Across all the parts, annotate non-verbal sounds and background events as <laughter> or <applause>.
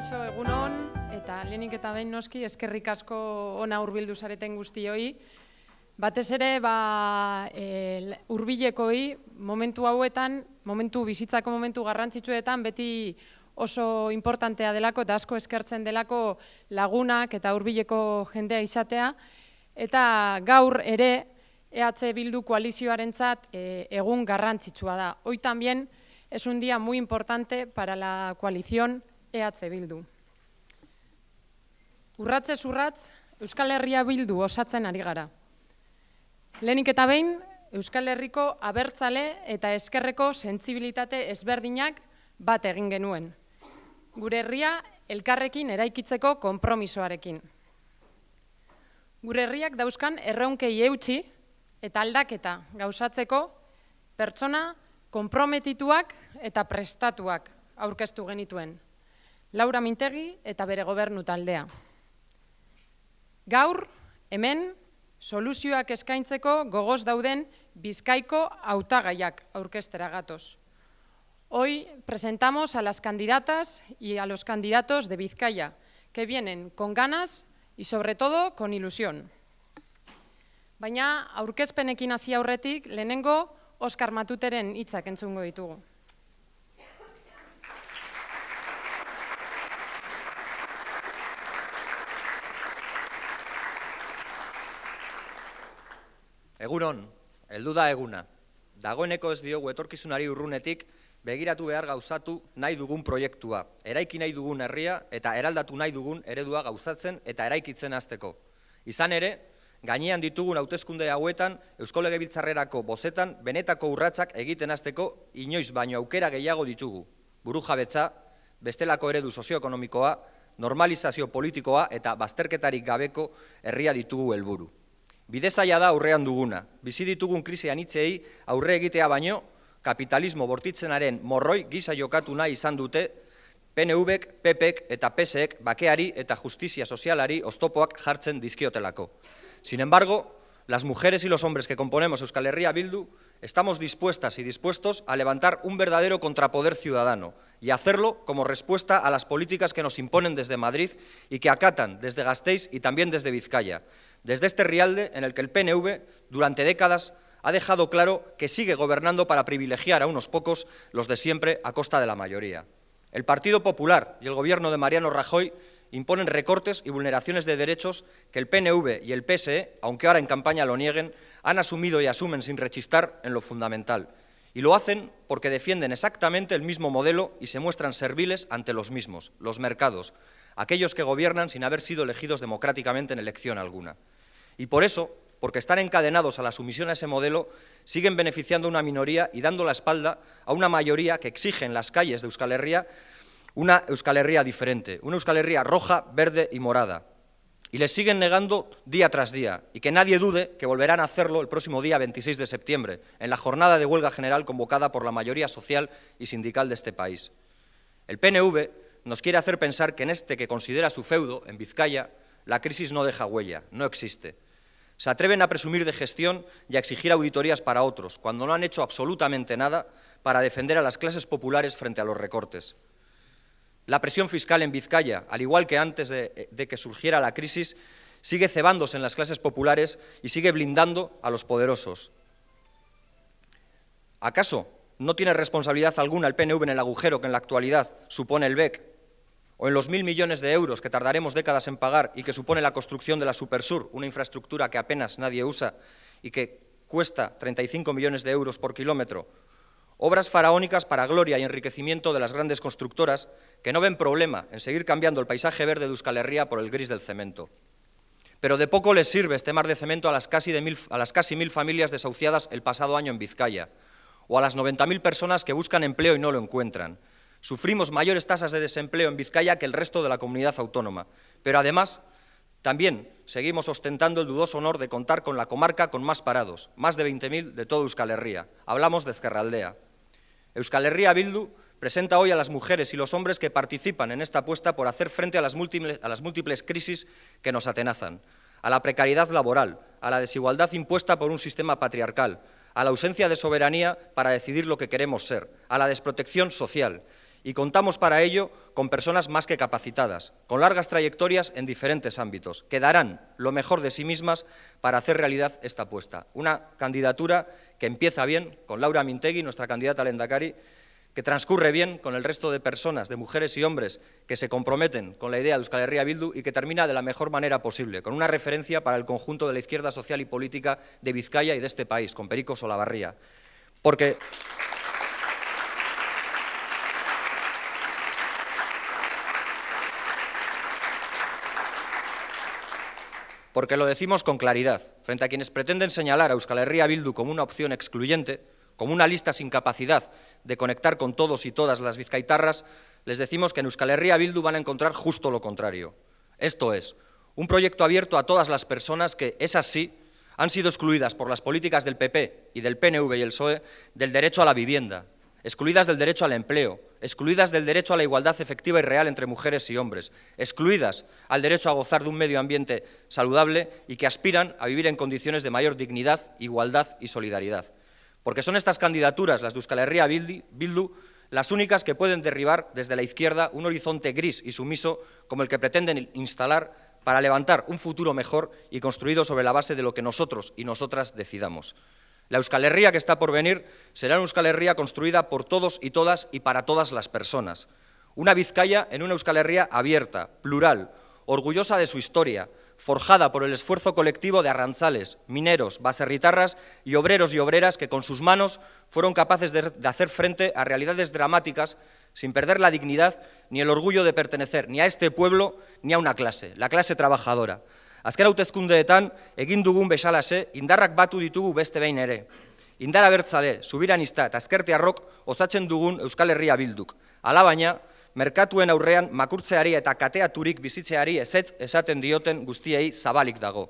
Kaixo egunon eta lehenik eta behin noski eskerrik asko ona hurbildu zareten guztioi. Batez ere ba e, hurbilekoi momentu hauetan, momentu bizitzako momentu garrantzitsuetan beti oso importantea delako eta asko eskertzen delako lagunak eta hurbileko jendea izatea eta gaur ere EH Bildu koalizioarentzat e, egun garrantzitsua da. Hoy también es un día muy importante para la coalición ehatze bildu. Urratze urratz Euskal Herria bildu osatzen ari gara. Lenik eta behin, Euskal Herriko abertzale eta eskerreko sentzibilitate ezberdinak bat egin genuen. Gure herria elkarrekin eraikitzeko konpromisoarekin. Gure herriak dauzkan erreunkei eutxi eta aldaketa gauzatzeko pertsona konprometituak eta prestatuak aurkeztu genituen. Laura Mintegi eta bere gobernu taldea. Gaur, hemen, soluzioak eskaintzeko gogoz dauden bizkaiko hautagaiak aurkestera gatoz. Hoi presentamos a las candidatas y a los candidatos de Bizkaia, que vienen con ganas y sobre todo con ilusión. Baina aurkezpenekin hasi aurretik lehenengo Oskar Matuteren hitzak entzungo ditugu. Eguron, heldu da eguna. Dagoeneko ez diogu etorkizunari urrunetik begiratu behar gauzatu nahi dugun proiektua. Eraiki nahi dugun herria eta eraldatu nahi dugun eredua gauzatzen eta eraikitzen hasteko. Izan ere, gainean ditugun hauteskunde hauetan Eusko Legebiltzarrerako bozetan benetako urratsak egiten hasteko inoiz baino aukera gehiago ditugu. Burujabetza, bestelako eredu sozioekonomikoa, normalizazio politikoa eta bazterketarik gabeko herria ditugu helburu. Bidezaia da aurrean duguna. Bizi ditugun krisi anitzei aurre egitea baino, kapitalismo bortitzenaren morroi gisa jokatu nahi izan dute, PNVk, PPek eta PSek bakeari eta justizia sozialari oztopoak jartzen dizkiotelako. Sin embargo, las mujeres y los hombres que componemos Euskal Herria Bildu estamos dispuestas y dispuestos a levantar un verdadero contrapoder ciudadano y hacerlo como respuesta a las políticas que nos imponen desde Madrid y que acatan desde Gasteiz y también desde Vizcaya desde este rialde en el que el PNV, durante décadas, ha dejado claro que sigue gobernando para privilegiar a unos pocos los de siempre a costa de la mayoría. El Partido Popular y el gobierno de Mariano Rajoy imponen recortes y vulneraciones de derechos que el PNV y el PSE, aunque ahora en campaña lo nieguen, han asumido y asumen sin rechistar en lo fundamental. Y lo hacen porque defienden exactamente el mismo modelo y se muestran serviles ante los mismos, los mercados, aquellos que gobiernan sin haber sido elegidos democráticamente en elección alguna. Y por eso, porque están encadenados a la sumisión a ese modelo, siguen beneficiando a una minoría y dando la espalda a una mayoría que exige en las calles de Euskal Herria una Euskal Herria diferente, una Euskal Herria roja, verde y morada. Y les siguen negando día tras día, y que nadie dude que volverán a hacerlo el próximo día 26 de septiembre, en la jornada de huelga general convocada por la mayoría social y sindical de este país. El PNV nos quiere hacer pensar que en este que considera su feudo, en Vizcaya, la crisis no deja huella, no existe. Se atreven a presumir de gestión y a exigir auditorías para otros, cuando no han hecho absolutamente nada para defender a las clases populares frente a los recortes. La presión fiscal en Vizcaya, al igual que antes de, eh, que surgiera la crisis, sigue cebándose en las clases populares y sigue blindando a los poderosos. ¿Acaso no tiene responsabilidad alguna el PNV en el agujero que en la actualidad supone el BEC o en los mil millones de euros que tardaremos décadas en pagar y que supone la construcción de la Supersur, una infraestructura que apenas nadie usa y que cuesta 35 millones de euros por kilómetro, obras faraónicas para gloria y enriquecimiento de las grandes constructoras que no ven problema en seguir cambiando el paisaje verde de Euskal Herria por el gris del cemento. Pero de poco les sirve este mar de cemento a las casi, a las casi mil familias desahuciadas el pasado año en Vizcaya, o a las 90.000 personas que buscan empleo y no lo encuentran, Sufrimos mayores tasas de desempleo en Vizcaya que el resto de la comunidad autónoma, pero además también seguimos ostentando el dudoso honor de contar con la comarca con más parados, más de 20.000 de toda Euskal Herria. Hablamos de Ezkerraldea. Euskal Herria Bildu presenta hoy a las mujeres y los hombres que participan en esta apuesta por hacer frente a las múltiples crisis que nos atenazan, a la precariedad laboral, a la desigualdad impuesta por un sistema patriarcal, a la ausencia de soberanía para decidir lo que queremos ser, a la desprotección social y contamos para ello con personas más que capacitadas, con largas trayectorias en diferentes ámbitos, que darán lo mejor de sí mismas para hacer realidad esta apuesta. Una candidatura que empieza bien con Laura Mintegui, nuestra candidata al Endacari, que transcurre bien con el resto de personas, de mujeres y hombres que se comprometen con la idea de Euskal Herria Bildu y que termina de la mejor manera posible, con una referencia para el conjunto de la izquierda social y política de Vizcaya y de este país, con Perico Solabarría. Porque... porque lo decimos con claridad, frente a quienes pretenden señalar a Euskal Herria Bildu como una opción excluyente, como una lista sin capacidad de conectar con todos y todas las vizcaitarras, les decimos que en Euskal Herria Bildu van a encontrar justo lo contrario. Esto es, un proyecto abierto a todas las personas que, es así, han sido excluidas por las políticas del PP y del PNV y el PSOE del derecho a la vivienda, excluidas del derecho al empleo, excluidas del derecho a la igualdad efectiva y real entre mujeres y hombres, excluidas al derecho a gozar de un medio ambiente saludable y que aspiran a vivir en condiciones de mayor dignidad, igualdad y solidaridad. Porque son estas candidaturas, las de Euskal Herria Bildu, las únicas que pueden derribar desde la izquierda un horizonte gris y sumiso como el que pretenden instalar para levantar un futuro mejor y construido sobre la base de lo que nosotros y nosotras decidamos. La Euskal que está por venir será una Euskal construida por todos y todas y para todas las personas. Una Vizcaya en una Euskal abierta, plural, orgullosa de su historia, forjada por el esfuerzo colectivo de arranzales, mineros, baserritarras y obreros y obreras que con sus manos fueron capaces de, hacer frente a realidades dramáticas sin perder la dignidad ni el orgullo de pertenecer ni a este pueblo ni a una clase, la clase trabajadora. Azken hautezkundeetan egin dugun besalase indarrak batu ditugu beste behin ere. Indara bertzale, subiranista eta ezkerti osatzen dugun Euskal Herria bilduk. Ala baina, merkatuen aurrean makurtzeari eta kateaturik bizitzeari ezetz esaten dioten guztiei zabalik dago.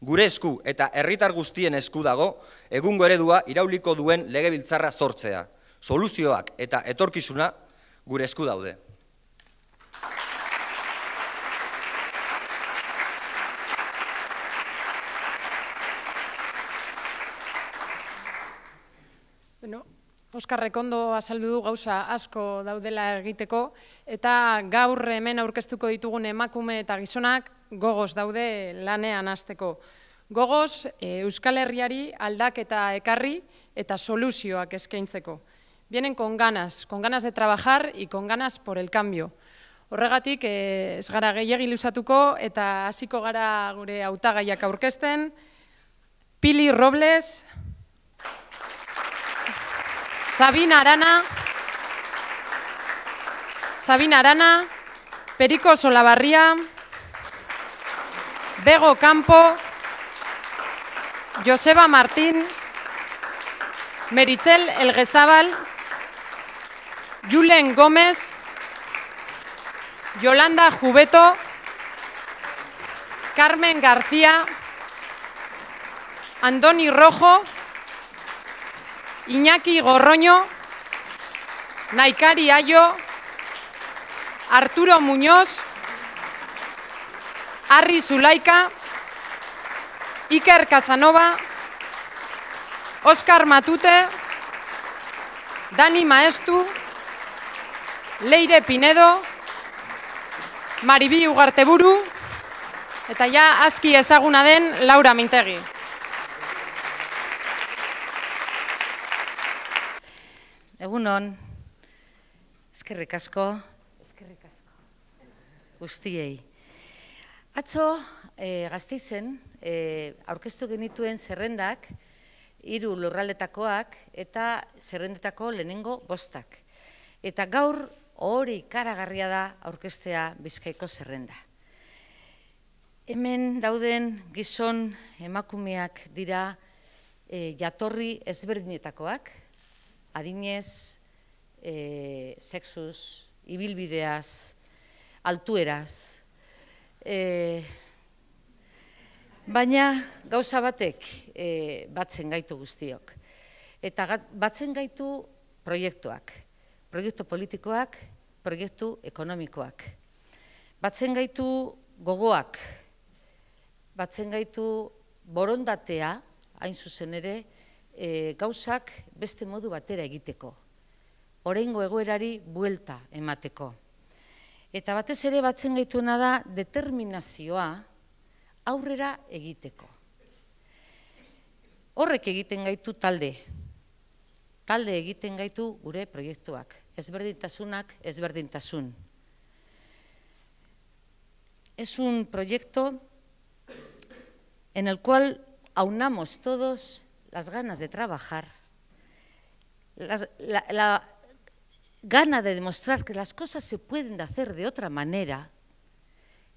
Gure esku eta herritar guztien esku dago, egungo eredua irauliko duen legebiltzarra sortzea. Soluzioak eta etorkizuna gure esku daude. Rekondo azaldu du gauza asko daudela egiteko, eta gaur hemen aurkeztuko ditugun emakume eta gizonak gogoz daude lanean azteko. Gogoz eh, Euskal Herriari aldak eta ekarri eta soluzioak eskaintzeko. Bienen kon ganas, kon ganas de trabajar y kon ganas por el cambio. Horregatik eh, ez gara gehiagin lusatuko eta hasiko gara gure autagaiak aurkezten. Pili Robles, Sabina Arana, Sabina Arana, Perico Solabarría, Bego Campo, Joseba Martín, Merichel Elguezábal, Julen Gómez, Yolanda Jubeto, Carmen García, Andoni Rojo, Iñaki Gorroño, Naikari Aio, Arturo Muñoz, Arri Zulaika, Iker Casanova, Oskar Matute, Dani Maestu, Leire Pinedo, Maribi Ugarteburu, eta ja aski ezaguna den Laura Mintegi. Egun hon, ezkerrik asko, ezkerrik asko, guztiei. Atzo, eh, gazteizen, izen, eh, aurkeztu genituen zerrendak, hiru lurraldetakoak eta zerrendetako lehenengo bostak. Eta gaur hori karagarria da aurkestea bizkaiko zerrenda. Hemen dauden gizon emakumeak dira eh, jatorri ezberdinetakoak, adinez, e, sexuz, ibilbideaz, altueraz. E, baina gauza batek e, batzen gaitu guztiok. Eta batzen gaitu proiektuak, proiektu politikoak, proiektu ekonomikoak. Batzen gaitu gogoak, batzen gaitu borondatea, hain zuzen ere, e, gauzak beste modu batera egiteko. Horengo egoerari buelta emateko. Eta batez ere batzen gaituena da determinazioa aurrera egiteko. Horrek egiten gaitu talde. Talde egiten gaitu gure proiektuak. Ezberdintasunak, ezberdintasun. Es un proyecto en el cual aunamos todos las ganas de trabajar, la, gana de demostrar que las cosas se pueden hacer de otra manera,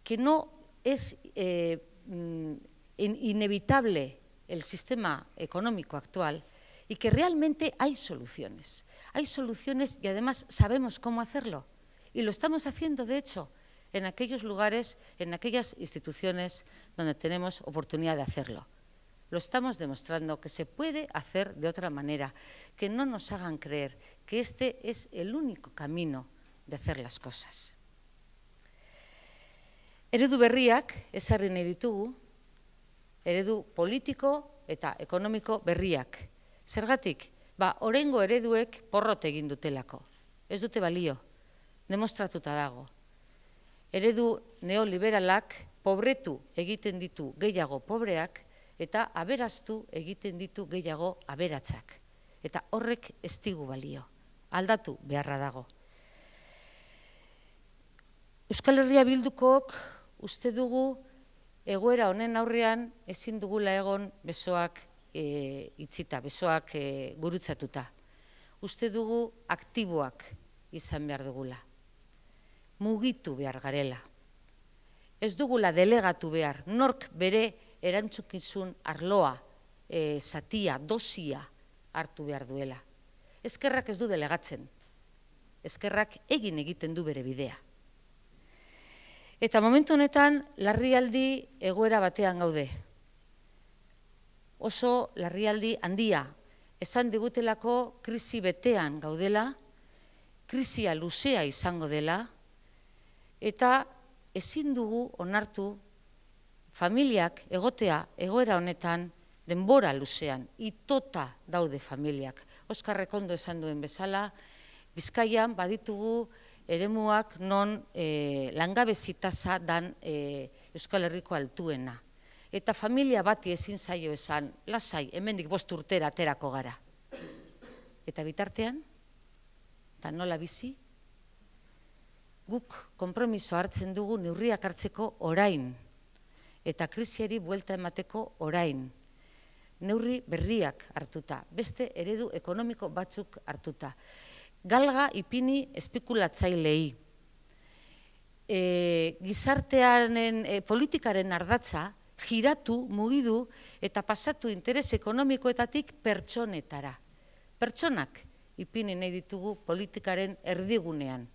que no es eh, mm, inevitable el sistema económico actual y que realmente hay soluciones. Hay soluciones y además sabemos cómo hacerlo. Y lo estamos haciendo, de hecho, en aquellos lugares, en aquellas instituciones donde tenemos oportunidad de hacerlo. lo estamos demostrando que se puede hacer de otra manera, que no nos hagan creer que este es el único camino de hacer las cosas. Eredu berriak esarri ditugu, eredu politiko eta ekonomiko berriak. Zergatik, ba, orengo ereduek porrote egin dutelako. Ez dute balio, demostratuta dago. Eredu neoliberalak pobretu egiten ditu gehiago pobreak, eta aberaztu egiten ditu gehiago aberatzak. Eta horrek ez digu balio, aldatu beharra dago. Euskal Herria Bildukok uste dugu egoera honen aurrean ezin dugula egon besoak e, itzita, besoak e, gurutzatuta. Uste dugu aktiboak izan behar dugula. Mugitu behar garela. Ez dugula delegatu behar, nork bere erantzukizun arloa, e, eh, satia, dosia hartu behar duela. Ezkerrak ez du delegatzen. Ezkerrak egin egiten du bere bidea. Eta momentu honetan, larrialdi egoera batean gaude. Oso larrialdi handia, esan digutelako krisi betean gaudela, krisia luzea izango dela, eta ezin dugu onartu familiak egotea egoera honetan denbora luzean, itota daude familiak. Oskar Rekondo esan duen bezala, Bizkaian baditugu eremuak non eh, langabezitaza dan eh, Euskal Herriko altuena. Eta familia bati ezin zaio esan, lasai, hemendik bost urtera aterako gara. Eta bitartean, eta nola bizi, guk konpromiso hartzen dugu neurriak hartzeko orain, eta krisiari buelta emateko orain. Neurri berriak hartuta, beste eredu ekonomiko batzuk hartuta. Galga ipini espikulatzailei. E, gizartearen e, politikaren ardatza, giratu, mugidu eta pasatu interes ekonomikoetatik pertsonetara. Pertsonak ipini nahi ditugu politikaren erdigunean.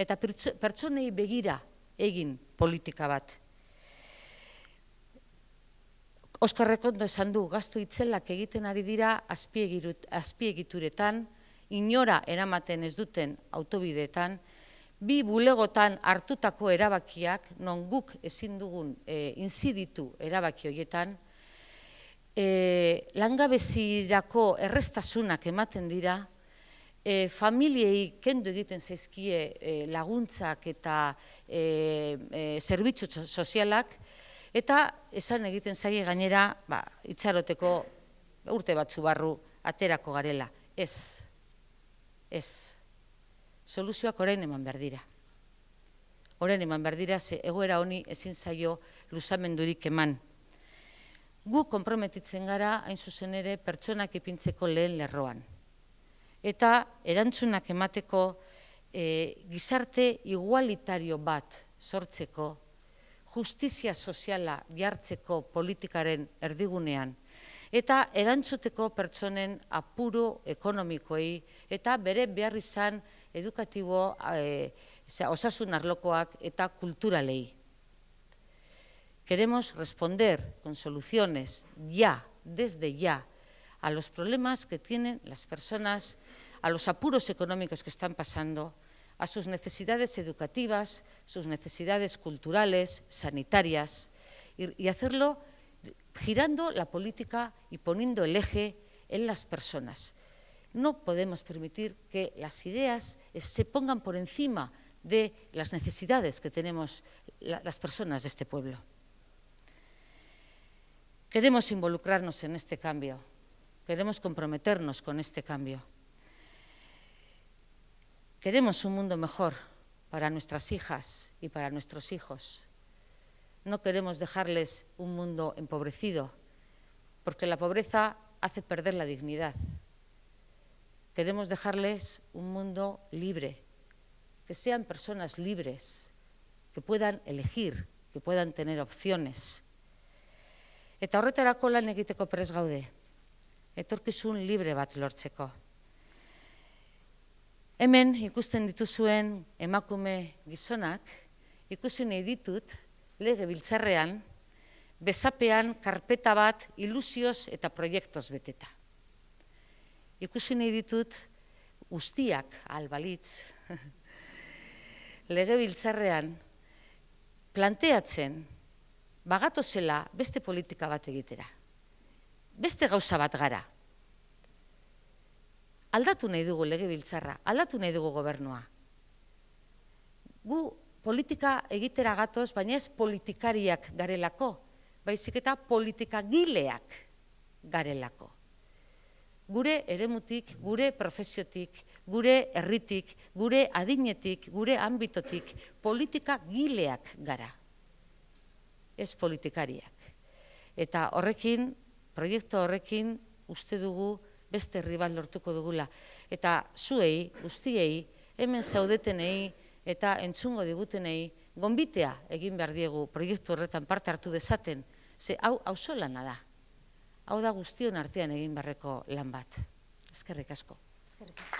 Eta pertsonei begira egin politika bat. Oskarreko ondo esan du, gaztu itzelak egiten ari dira azpiegituretan, inora eramaten ez duten autobidetan, bi bulegotan hartutako erabakiak, non guk ezin dugun e, inziditu erabaki horietan, e, langabezirako errestasunak ematen dira, e, familiei kendu egiten zaizkie laguntzak eta zerbitzu sozialak, Eta esan egiten zaie gainera, ba, itxaroteko urte batzu barru aterako garela. Ez, ez, soluzioak orain eman behar dira. eman behar dira, ze egoera honi ezin zaio luzamendurik eman. Gu komprometitzen gara, hain zuzen ere, pertsonak ipintzeko lehen lerroan. Eta erantzunak emateko eh, gizarte igualitario bat sortzeko justizia soziala jartzeko politikaren erdigunean, eta erantzuteko pertsonen apuro ekonomikoei, eta bere behar izan edukatibo eh, osasun arlokoak eta kulturalei. Queremos responder con soluciones ya, desde ya, a los problemas que tienen las personas, a los apuros económicos que están pasando, a sus necesidades educativas, sus necesidades culturales, sanitarias, y, hacerlo girando la política y poniendo el eje en las personas. No podemos permitir que las ideas eh, se pongan por encima de las necesidades que tenemos las personas de este pueblo. Queremos involucrarnos en este cambio, queremos comprometernos con este cambio. Queremos un mundo mejor para nuestras hijas y para nuestros hijos. No queremos dejarles un mundo empobrecido, porque la pobreza hace perder la dignidad. Queremos dejarles un mundo libre, que sean personas libres, que puedan elegir, que puedan tener opciones. Eta horretarako lan egiteko prez gaude, etorkizun libre bat checo. Hemen ikusten dituzuen emakume gizonak, ikusi nahi ditut lege biltzarrean, bezapean karpeta bat ilusioz eta proiektoz beteta. Ikusi nahi ditut guztiak albalitz, lege <laughs> biltzarrean planteatzen bagatozela beste politika bat egitera. Beste gauza bat gara, aldatu nahi dugu legebiltzarra, aldatu nahi dugu gobernua. Gu politika egitera gatoz, baina ez politikariak garelako, baizik eta politika gileak garelako. Gure eremutik, gure profesiotik, gure erritik, gure adinetik, gure ambitotik, politika gileak gara. Ez politikariak. Eta horrekin, proiektu horrekin, uste dugu, beste herri bat lortuko dugula. Eta zuei, guztiei, hemen zaudetenei eta entzungo digutenei, gombitea egin behar diegu proiektu horretan parte hartu dezaten, ze hau auzo lana da. Hau da guztion artean egin beharreko lan bat. Ezkerrik asko. Ezkerrik asko.